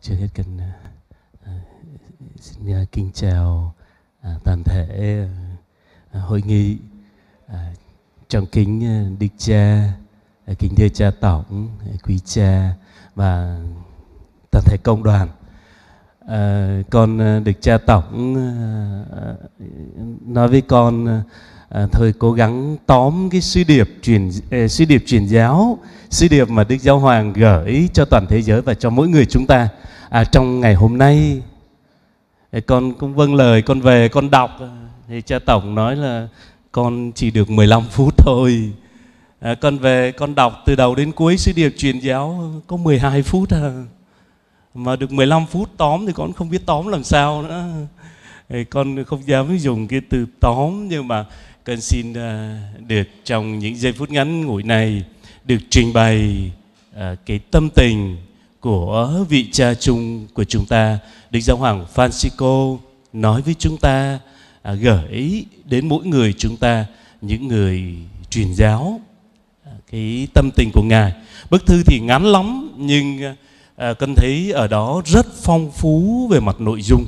chưa hết cần uh, à, à, xin uh, kính chào uh, toàn thể uh, hội nghị uh, trong kính uh, đức cha uh, kính thưa cha tổng uh, quý cha và toàn thể công đoàn uh, con uh, được cha tổng uh, nói với con uh, à, thời cố gắng tóm cái sứ điệp truyền à, ờ, sứ điệp truyền giáo sứ điệp mà đức giáo hoàng gửi cho toàn thế giới và cho mỗi người chúng ta à, trong ngày hôm nay ờ, con cũng vâng lời con về con đọc thì cha tổng nói là con chỉ được 15 phút thôi à, con về con đọc từ đầu đến cuối sứ điệp truyền giáo có 12 phút à mà được 15 phút tóm thì con không biết tóm làm sao nữa con không dám dùng cái từ tóm nhưng mà con xin à, được trong những giây phút ngắn ngủi này được trình bày à, cái tâm tình của vị cha chung của chúng ta Đức Giáo Hoàng Francisco nói với chúng ta à, gửi đến mỗi người chúng ta những người truyền giáo cái tâm tình của ngài bức thư thì ngắn lắm nhưng à, con thấy ở đó rất phong phú về mặt nội dung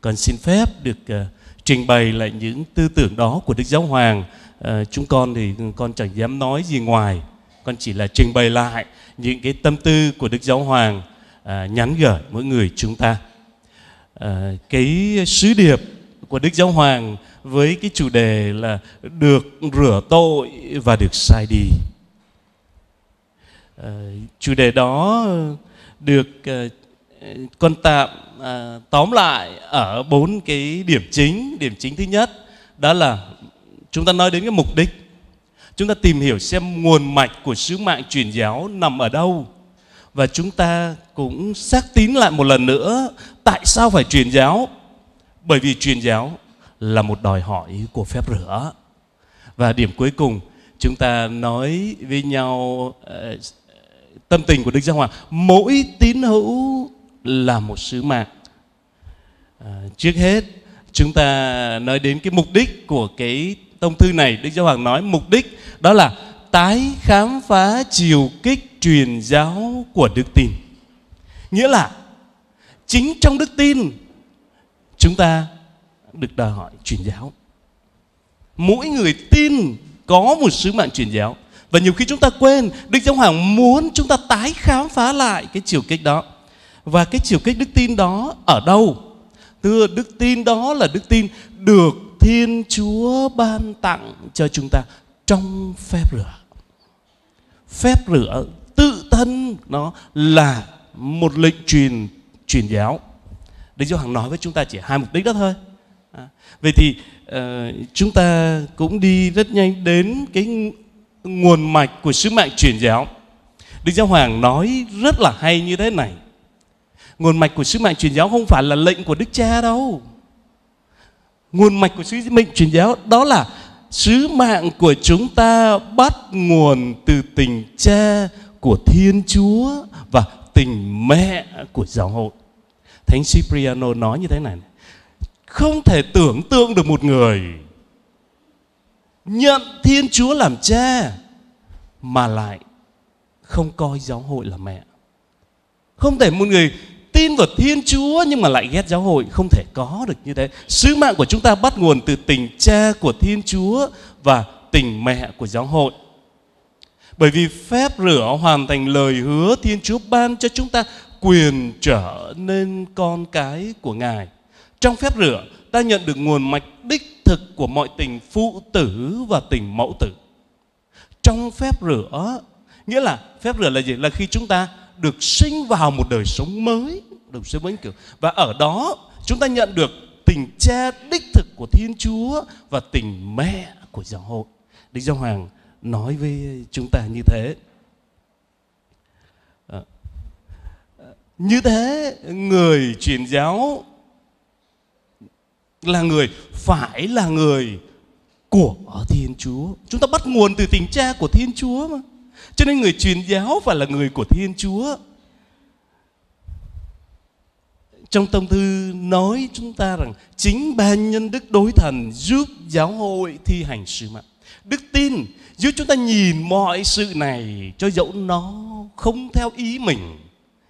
con xin phép được à, trình bày lại những tư tưởng đó của Đức Giáo Hoàng. À, chúng con thì con chẳng dám nói gì ngoài, con chỉ là trình bày lại những cái tâm tư của Đức Giáo Hoàng à, nhắn gửi mỗi người chúng ta. À, cái sứ điệp của Đức Giáo Hoàng với cái chủ đề là được rửa tội và được sai đi. À, chủ đề đó được uh, quân tạm à, tóm lại ở bốn cái điểm chính điểm chính thứ nhất đó là chúng ta nói đến cái mục đích chúng ta tìm hiểu xem nguồn mạch của sứ mạng truyền giáo nằm ở đâu và chúng ta cũng xác tín lại một lần nữa tại sao phải truyền giáo bởi vì truyền giáo là một đòi hỏi của phép rửa và điểm cuối cùng chúng ta nói với nhau ờ, tâm tình của đức giáo hoàng mỗi tín hữu là một sứ mạng à, trước hết chúng ta nói đến cái mục đích của cái tông thư này đức giáo hoàng nói mục đích đó là tái khám phá chiều kích truyền giáo của đức tin nghĩa là chính trong đức tin chúng ta được đòi hỏi truyền giáo mỗi người tin có một sứ mạng truyền giáo và nhiều khi chúng ta quên đức giáo hoàng muốn chúng ta tái khám phá lại cái chiều kích đó và cái chiều kích đức tin đó ở đâu thưa đức tin đó là đức tin được thiên chúa ban tặng cho chúng ta trong phép rửa phép rửa tự thân nó là một lệnh truyền truyền giáo Đức Giáo hoàng nói với chúng ta chỉ hai mục đích đó thôi à, Vậy thì uh, chúng ta cũng đi rất nhanh đến cái nguồn mạch của sứ mạng truyền giáo Đức Giáo Hoàng nói rất là hay như thế này nguồn mạch của sứ mệnh truyền giáo không phải là lệnh của đức cha đâu nguồn mạch của sứ mệnh truyền giáo đó là sứ mạng của chúng ta bắt nguồn từ tình cha của thiên chúa và tình mẹ của giáo hội thánh cipriano nói như thế này không thể tưởng tượng được một người nhận thiên chúa làm cha mà lại không coi giáo hội là mẹ không thể một người tin vào Thiên Chúa nhưng mà lại ghét giáo hội không thể có được như thế. Sứ mạng của chúng ta bắt nguồn từ tình cha của Thiên Chúa và tình mẹ của giáo hội. Bởi vì phép rửa hoàn thành lời hứa Thiên Chúa ban cho chúng ta quyền trở nên con cái của Ngài. Trong phép rửa, ta nhận được nguồn mạch đích thực của mọi tình phụ tử và tình mẫu tử. Trong phép rửa, nghĩa là phép rửa là gì? Là khi chúng ta được sinh vào một đời sống mới đồng sư Minh kiểu Và ở đó chúng ta nhận được tình cha đích thực của Thiên Chúa và tình mẹ của giáo hội. Đức Giáo Hoàng nói với chúng ta như thế. Ờ, ờ, như thế người truyền giáo là người phải là người của Thiên Chúa. Chúng ta bắt nguồn từ tình cha của Thiên Chúa mà. Cho nên người truyền giáo phải là người của Thiên Chúa trong tông thư nói chúng ta rằng chính ba nhân đức đối thành giúp giáo hội thi hành sứ mạng đức tin giúp chúng ta nhìn mọi sự này cho dẫu nó không theo ý mình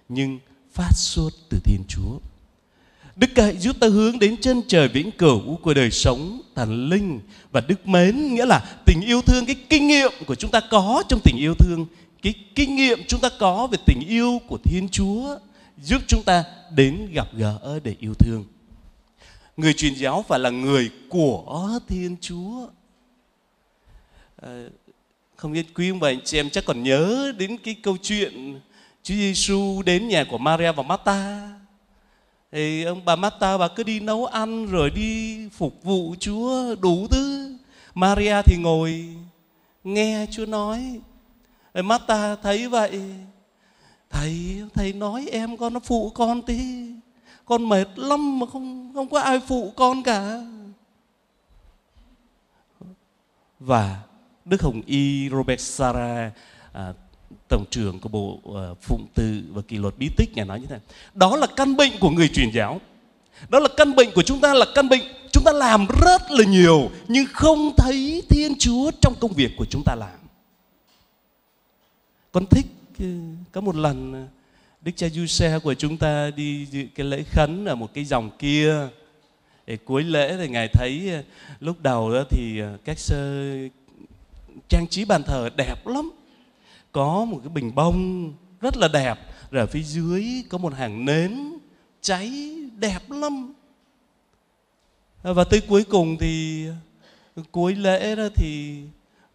nhưng phát xuất từ thiên chúa đức cậy giúp ta hướng đến chân trời vĩnh cửu của đời sống thần linh và đức mến nghĩa là tình yêu thương cái kinh nghiệm của chúng ta có trong tình yêu thương cái kinh nghiệm chúng ta có về tình yêu của thiên chúa giúp chúng ta đến gặp gỡ để yêu thương người truyền giáo phải là người của thiên chúa à, không biết quý ông bà anh chị em chắc còn nhớ đến cái câu chuyện chúa giêsu đến nhà của maria và martha thì ông bà Martha bà cứ đi nấu ăn rồi đi phục vụ Chúa đủ thứ. Maria thì ngồi nghe Chúa nói. Martha thấy vậy thầy thầy nói em con nó phụ con tí con mệt lắm mà không không có ai phụ con cả và đức hồng y robert sara à, tổng trưởng của bộ à, phụng tự và kỷ luật bí tích ngài nói như thế này đó là căn bệnh của người truyền giáo đó là căn bệnh của chúng ta là căn bệnh chúng ta làm rất là nhiều nhưng không thấy thiên chúa trong công việc của chúng ta làm con thích có một lần à, Đức Cha Du Xe của chúng ta đi dự cái lễ khấn ở một cái dòng kia để cuối lễ thì ngài thấy à, lúc đầu đó thì à, các sơ trang trí bàn thờ đẹp lắm có một cái bình bông rất là đẹp rồi ở phía dưới có một hàng nến cháy đẹp lắm và tới cuối cùng thì cuối lễ đó thì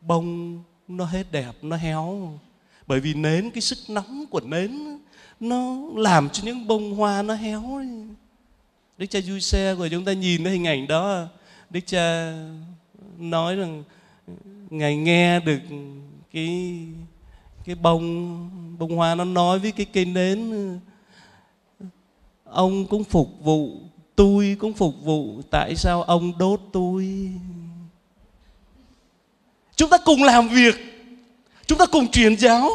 bông nó hết đẹp nó héo bởi vì nến cái sức nóng của nến nó làm cho những bông hoa nó héo đức cha vui xe rồi chúng ta nhìn cái hình ảnh đó đức cha nói rằng ngài nghe được cái cái bông bông hoa nó nói với cái cây nến ông cũng phục vụ tôi cũng phục vụ tại sao ông đốt tôi chúng ta cùng làm việc Chúng ta cùng truyền giáo.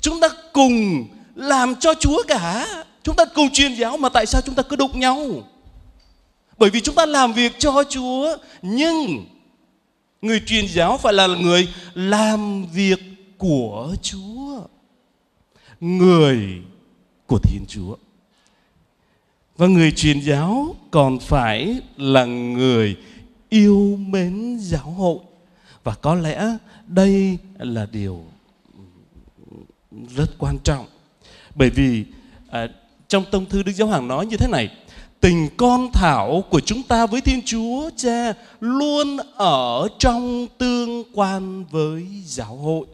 Chúng ta cùng làm cho Chúa cả. Chúng ta cùng truyền giáo mà tại sao chúng ta cứ đụng nhau? Bởi vì chúng ta làm việc cho Chúa nhưng người truyền giáo phải là người làm việc của Chúa. Người của Thiên Chúa. Và người truyền giáo còn phải là người yêu mến giáo hội và có lẽ đây là điều rất quan trọng bởi vì à, trong tông thư đức giáo hoàng nói như thế này tình con thảo của chúng ta với thiên chúa cha luôn ở trong tương quan với giáo hội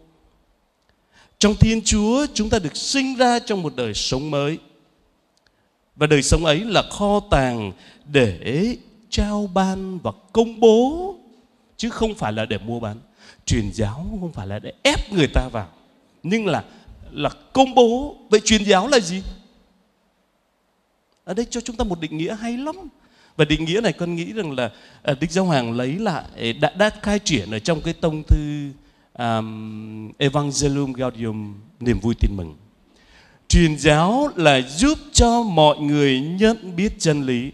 trong thiên chúa chúng ta được sinh ra trong một đời sống mới và đời sống ấy là kho tàng để trao ban và công bố chứ không phải là để mua bán truyền giáo không phải là để ép người ta vào nhưng là là công bố vậy truyền giáo là gì ở đây cho chúng ta một định nghĩa hay lắm và định nghĩa này con nghĩ rằng là à, Đức Giáo Hoàng lấy lại à, đã, đã khai triển ở trong cái tông thư um, Evangelium Gaudium niềm vui tin mừng truyền giáo là giúp cho mọi người nhận biết chân lý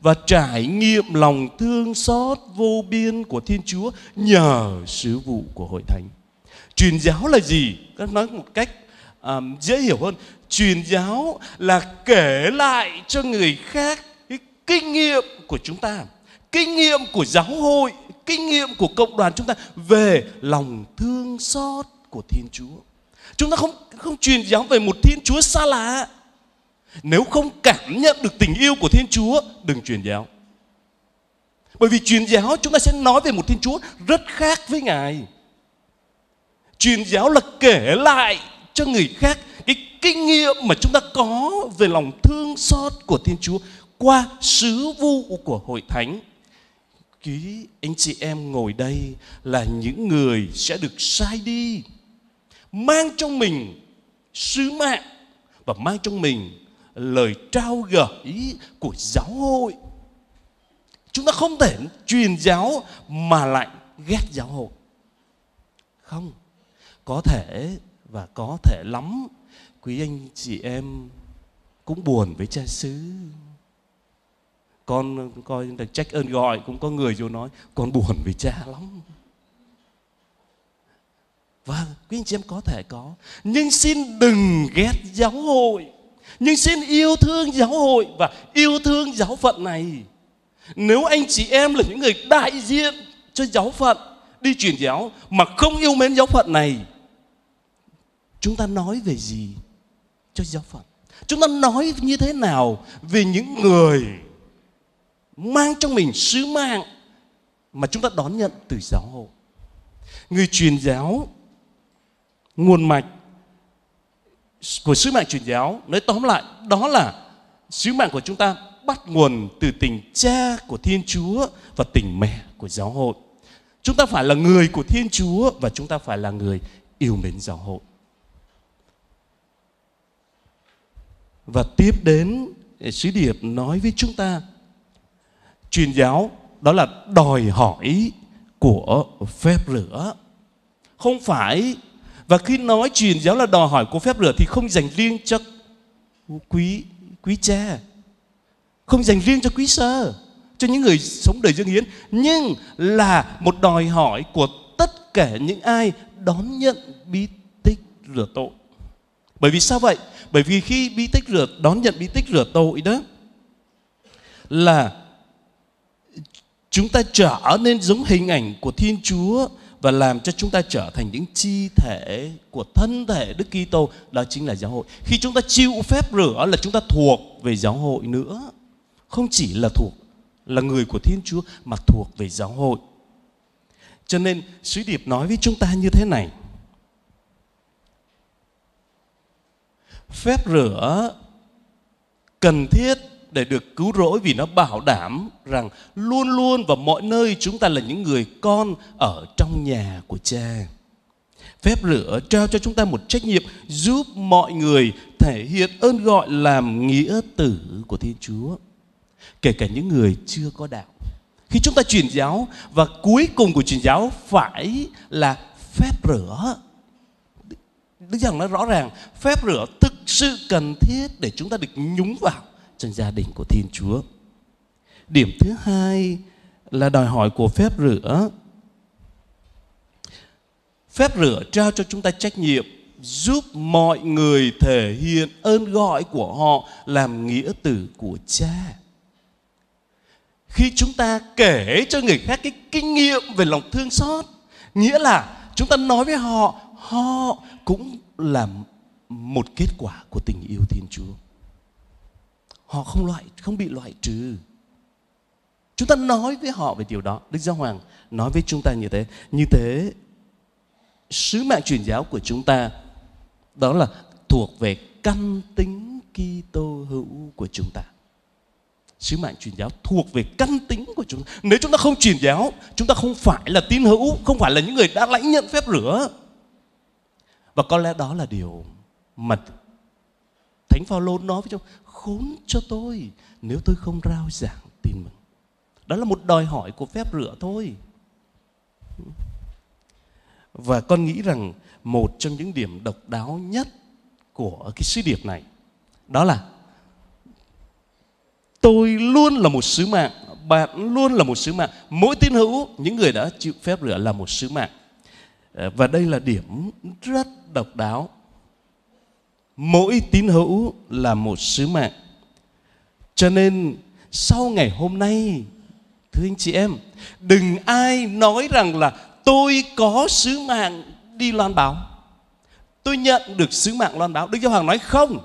và trải nghiệm lòng thương xót vô biên của Thiên Chúa nhờ sứ vụ của hội thánh. Truyền giáo là gì? Các nói một cách um, dễ hiểu hơn, truyền giáo là kể lại cho người khác cái kinh nghiệm của chúng ta, kinh nghiệm của giáo hội, kinh nghiệm của cộng đoàn chúng ta về lòng thương xót của Thiên Chúa. Chúng ta không không truyền giáo về một Thiên Chúa xa lạ nếu không cảm nhận được tình yêu của Thiên Chúa, đừng truyền giáo. Bởi vì truyền giáo chúng ta sẽ nói về một Thiên Chúa rất khác với Ngài. Truyền giáo là kể lại cho người khác cái kinh nghiệm mà chúng ta có về lòng thương xót của Thiên Chúa qua sứ vụ của hội thánh. Quý anh chị em ngồi đây là những người sẽ được sai đi mang trong mình sứ mạng và mang trong mình lời trao gửi của giáo hội chúng ta không thể truyền giáo mà lại ghét giáo hội không có thể và có thể lắm quý anh chị em cũng buồn với cha xứ con coi được trách ơn gọi cũng có người vô nói con buồn vì cha lắm và vâng, quý anh chị em có thể có nhưng xin đừng ghét giáo hội nhưng xin yêu thương giáo hội và yêu thương giáo phận này nếu anh chị em là những người đại diện cho giáo phận đi truyền giáo mà không yêu mến giáo phận này chúng ta nói về gì cho giáo phận chúng ta nói như thế nào về những người mang trong mình sứ mạng mà chúng ta đón nhận từ giáo hội người truyền giáo nguồn mạch của sứ mạng truyền giáo nói tóm lại đó là sứ mạng của chúng ta bắt nguồn từ tình cha của Thiên Chúa và tình mẹ của giáo hội. Chúng ta phải là người của Thiên Chúa và chúng ta phải là người yêu mến giáo hội. Và tiếp đến sứ điệp nói với chúng ta truyền giáo đó là đòi hỏi của phép rửa không phải và khi nói truyền giáo là đòi hỏi có phép rửa thì không dành riêng cho quý quý cha không dành riêng cho quý sơ cho những người sống đời dương hiến nhưng là một đòi hỏi của tất cả những ai đón nhận bí tích rửa tội bởi vì sao vậy bởi vì khi bí tích rửa đón nhận bí tích rửa tội đó là chúng ta trở nên giống hình ảnh của thiên chúa và làm cho chúng ta trở thành những chi thể của thân thể Đức Kitô đó chính là giáo hội. Khi chúng ta chịu phép rửa là chúng ta thuộc về giáo hội nữa. Không chỉ là thuộc là người của Thiên Chúa mà thuộc về giáo hội. Cho nên sứ điệp nói với chúng ta như thế này. Phép rửa cần thiết để được cứu rỗi vì nó bảo đảm rằng luôn luôn và mọi nơi chúng ta là những người con ở trong nhà của cha. Phép rửa trao cho chúng ta một trách nhiệm giúp mọi người thể hiện ơn gọi làm nghĩa tử của Thiên Chúa. Kể cả những người chưa có đạo. Khi chúng ta truyền giáo và cuối cùng của truyền giáo phải là phép rửa. Đức rằng nó rõ ràng phép rửa thực sự cần thiết để chúng ta được nhúng vào trên gia đình của Thiên Chúa. Điểm thứ hai là đòi hỏi của phép rửa. Phép rửa trao cho chúng ta trách nhiệm giúp mọi người thể hiện ơn gọi của họ làm nghĩa tử của cha. Khi chúng ta kể cho người khác cái kinh nghiệm về lòng thương xót, nghĩa là chúng ta nói với họ, họ cũng là một kết quả của tình yêu Thiên Chúa họ không loại không bị loại trừ chúng ta nói với họ về điều đó đức giáo hoàng nói với chúng ta như thế như thế sứ mạng truyền giáo của chúng ta đó là thuộc về căn tính Kitô hữu của chúng ta sứ mạng truyền giáo thuộc về căn tính của chúng ta nếu chúng ta không truyền giáo chúng ta không phải là tín hữu không phải là những người đã lãnh nhận phép rửa và có lẽ đó là điều mà thánh phaolô nói với chúng khốn cho tôi nếu tôi không rao giảng tin mừng. Đó là một đòi hỏi của phép rửa thôi. Và con nghĩ rằng một trong những điểm độc đáo nhất của cái sứ điệp này đó là tôi luôn là một sứ mạng, bạn luôn là một sứ mạng. Mỗi tín hữu, những người đã chịu phép rửa là một sứ mạng. Và đây là điểm rất độc đáo mỗi tín hữu là một sứ mạng cho nên sau ngày hôm nay thưa anh chị em đừng ai nói rằng là tôi có sứ mạng đi loan báo tôi nhận được sứ mạng loan báo đức giáo hoàng nói không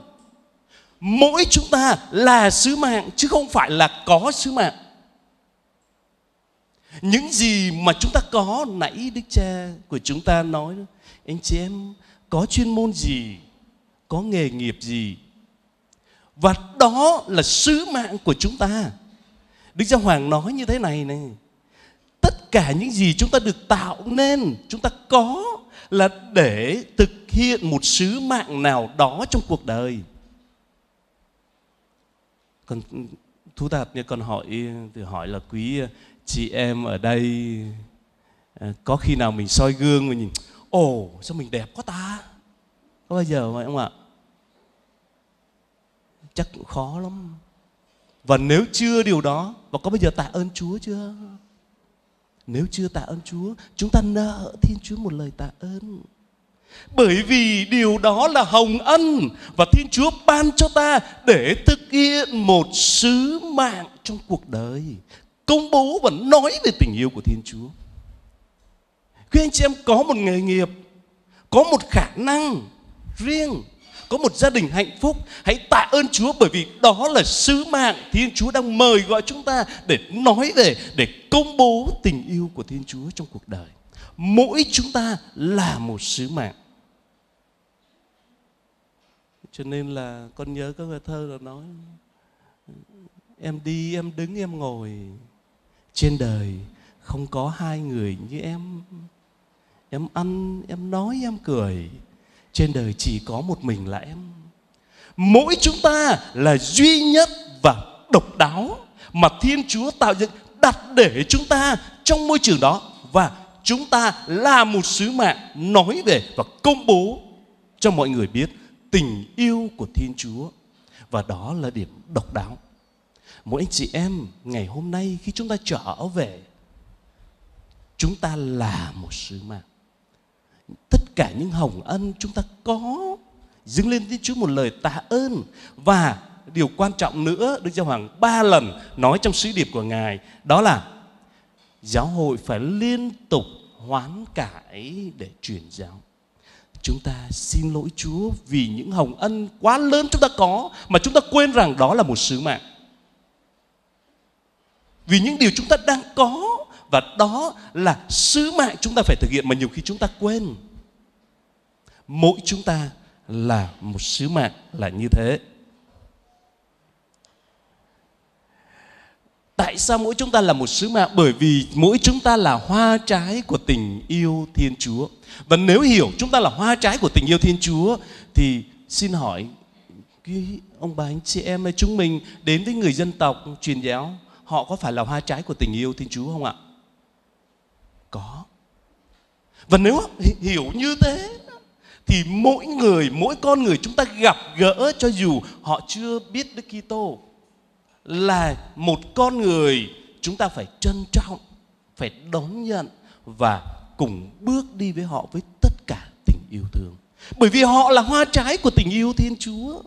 mỗi chúng ta là sứ mạng chứ không phải là có sứ mạng những gì mà chúng ta có nãy đức cha của chúng ta nói anh chị em có chuyên môn gì có nghề nghiệp gì và đó là sứ mạng của chúng ta đức giáo hoàng nói như thế này này tất cả những gì chúng ta được tạo nên chúng ta có là để thực hiện một sứ mạng nào đó trong cuộc đời còn thú thật như còn hỏi thì hỏi là quý à, chị em ở đây à, có khi nào mình soi gương mình nhìn ồ sao mình đẹp quá ta có bao giờ vậy không ạ chắc cũng khó lắm và nếu chưa điều đó và có bây giờ tạ ơn chúa chưa nếu chưa tạ ơn chúa chúng ta nợ thiên chúa một lời tạ ơn bởi vì điều đó là hồng ân và thiên chúa ban cho ta để thực hiện một sứ mạng trong cuộc đời công bố và nói về tình yêu của thiên chúa khi anh chị em có một nghề nghiệp có một khả năng riêng có một gia đình hạnh phúc hãy tạ ơn Chúa bởi vì đó là sứ mạng Thiên Chúa đang mời gọi chúng ta để nói về để công bố tình yêu của Thiên Chúa trong cuộc đời mỗi chúng ta là một sứ mạng cho nên là con nhớ các bài thơ là nói em đi em đứng em ngồi trên đời không có hai người như em em ăn em nói em cười trên đời chỉ có một mình là em mỗi chúng ta là duy nhất và độc đáo mà thiên chúa tạo dựng đặt để chúng ta trong môi trường đó và chúng ta là một sứ mạng nói về và công bố cho mọi người biết tình yêu của thiên chúa và đó là điểm độc đáo mỗi anh chị em ngày hôm nay khi chúng ta trở về chúng ta là một sứ mạng tất cả những hồng ân chúng ta có dâng lên Thiên Chúa một lời tạ ơn và điều quan trọng nữa Đức Giáo Hoàng ba lần nói trong sứ điệp của Ngài đó là giáo hội phải liên tục hoán cải để truyền giáo. Chúng ta xin lỗi Chúa vì những hồng ân quá lớn chúng ta có mà chúng ta quên rằng đó là một sứ mạng. Vì những điều chúng ta đang có và đó là sứ mạng chúng ta phải thực hiện mà nhiều khi chúng ta quên mỗi chúng ta là một sứ mạng là như thế Tại sao mỗi chúng ta là một sứ mạng? Bởi vì mỗi chúng ta là hoa trái của tình yêu Thiên Chúa. Và nếu hiểu chúng ta là hoa trái của tình yêu Thiên Chúa thì xin hỏi ông bà anh chị em chúng mình đến với người dân tộc truyền giáo, họ có phải là hoa trái của tình yêu Thiên Chúa không ạ? Có. Và nếu hiểu như thế thì mỗi người, mỗi con người chúng ta gặp gỡ cho dù họ chưa biết Đức Kitô là một con người chúng ta phải trân trọng, phải đón nhận và cùng bước đi với họ với tất cả tình yêu thương. Bởi vì họ là hoa trái của tình yêu Thiên Chúa.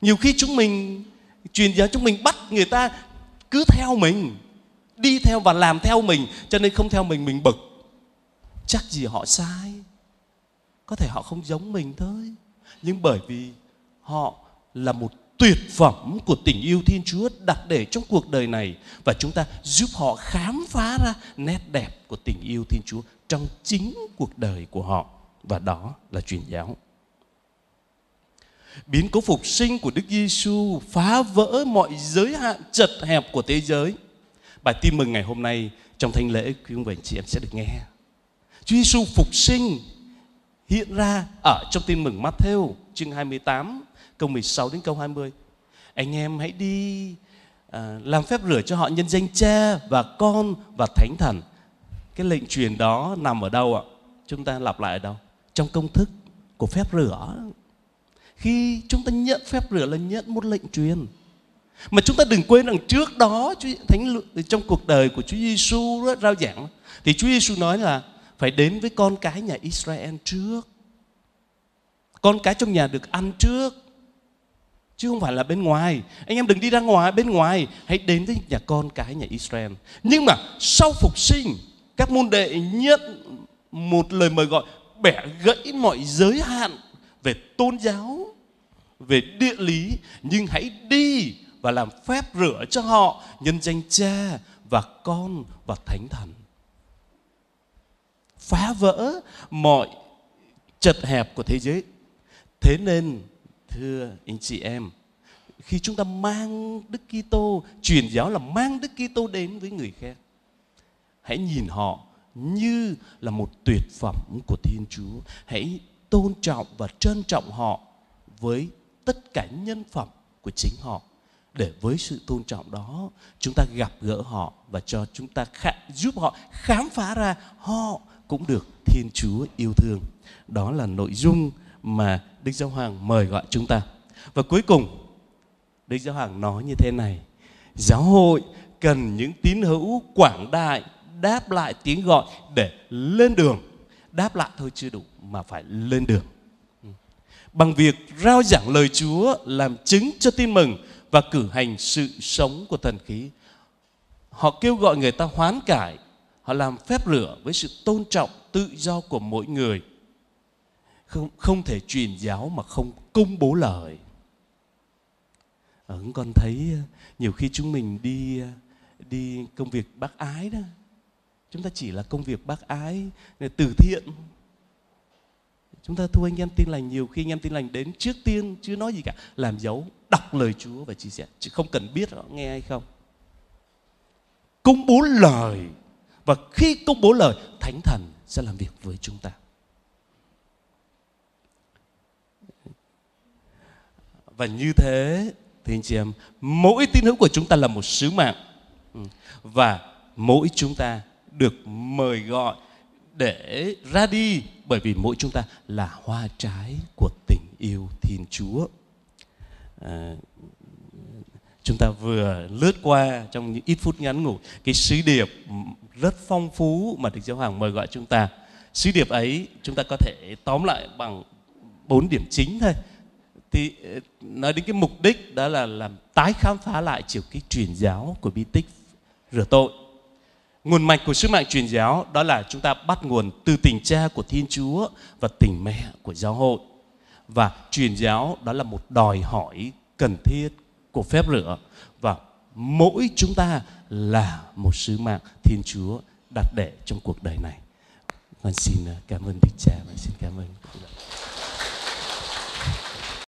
Nhiều khi chúng mình truyền giáo chúng mình bắt người ta cứ theo mình, đi theo và làm theo mình cho nên không theo mình mình bực. Chắc gì họ sai có thể họ không giống mình thôi nhưng bởi vì họ là một tuyệt phẩm của tình yêu Thiên Chúa đặt để trong cuộc đời này và chúng ta giúp họ khám phá ra nét đẹp của tình yêu Thiên Chúa trong chính cuộc đời của họ và đó là truyền giáo. Biến cố phục sinh của Đức Giêsu phá vỡ mọi giới hạn chật hẹp của thế giới. Bài tin mừng ngày hôm nay trong thánh lễ quý ông và anh chị em sẽ được nghe. Chúa Giêsu phục sinh hiện ra ở trong tin mừng Matthew chương 28 câu 16 đến câu 20. Anh em hãy đi à, làm phép rửa cho họ nhân danh Cha và Con và Thánh Thần. Cái lệnh truyền đó nằm ở đâu ạ? Chúng ta lặp lại ở đâu? Trong công thức của phép rửa. Khi chúng ta nhận phép rửa là nhận một lệnh truyền. Mà chúng ta đừng quên rằng trước đó Chúa Thánh trong cuộc đời của Chúa Giêsu rất rao giảng thì Chúa Giêsu nói là phải đến với con cái nhà Israel trước. Con cái trong nhà được ăn trước. Chứ không phải là bên ngoài. Anh em đừng đi ra ngoài, bên ngoài. Hãy đến với nhà con cái nhà Israel. Nhưng mà sau phục sinh, các môn đệ nhận một lời mời gọi bẻ gãy mọi giới hạn về tôn giáo, về địa lý. Nhưng hãy đi và làm phép rửa cho họ nhân danh cha và con và thánh thần phá vỡ mọi chật hẹp của thế giới thế nên thưa anh chị em khi chúng ta mang Đức Kitô truyền giáo là mang Đức Kitô đến với người khác hãy nhìn họ như là một tuyệt phẩm của Thiên Chúa hãy tôn trọng và trân trọng họ với tất cả nhân phẩm của chính họ để với sự tôn trọng đó chúng ta gặp gỡ họ và cho chúng ta khá, giúp họ khám phá ra họ cũng được Thiên Chúa yêu thương. Đó là nội dung mà Đức Giáo Hoàng mời gọi chúng ta. Và cuối cùng, Đức Giáo Hoàng nói như thế này, giáo hội cần những tín hữu quảng đại đáp lại tiếng gọi để lên đường. Đáp lại thôi chưa đủ mà phải lên đường. Bằng việc rao giảng lời Chúa làm chứng cho tin mừng và cử hành sự sống của thần khí. Họ kêu gọi người ta hoán cải họ làm phép rửa với sự tôn trọng tự do của mỗi người không không thể truyền giáo mà không công bố lời ứng con thấy ờ, nhiều khi chúng mình đi ờ, đi công việc bác ái đó chúng ta chỉ là công việc bác ái từ thiện chúng ta thu anh em tin lành nhiều khi anh em tin lành đến trước tiên chưa nói gì cả làm dấu đọc lời chúa và chia sẻ chứ không cần biết họ nghe hay không công bố lời và khi công bố lời thánh thần sẽ làm việc với chúng ta và như thế thì anh chị em mỗi tín hữu của chúng ta là một sứ mạng ừ. và mỗi chúng ta được mời gọi để ra đi bởi vì mỗi chúng ta là hoa trái của tình yêu Thiên Chúa. À, chúng ta vừa lướt qua trong những ít phút ngắn ngủ, cái sứ điệp rất phong phú mà Đức Giáo Hoàng mời gọi chúng ta. Sứ điệp ấy chúng ta có thể tóm lại bằng bốn điểm chính thôi. Thì ờ, nói đến cái mục đích đó là làm tái khám phá lại chiều kích truyền giáo của bi tích rửa tội. Nguồn mạch của sứ mạng truyền giáo đó là chúng ta bắt nguồn từ tình cha của Thiên Chúa và tình mẹ của giáo hội. Và truyền giáo đó là một đòi hỏi cần thiết của phép rửa và mỗi chúng ta là một sứ mạng Thiên Chúa đặt để trong cuộc đời này. Con xin ờ, cảm ơn Đức Cha và xin cảm ơn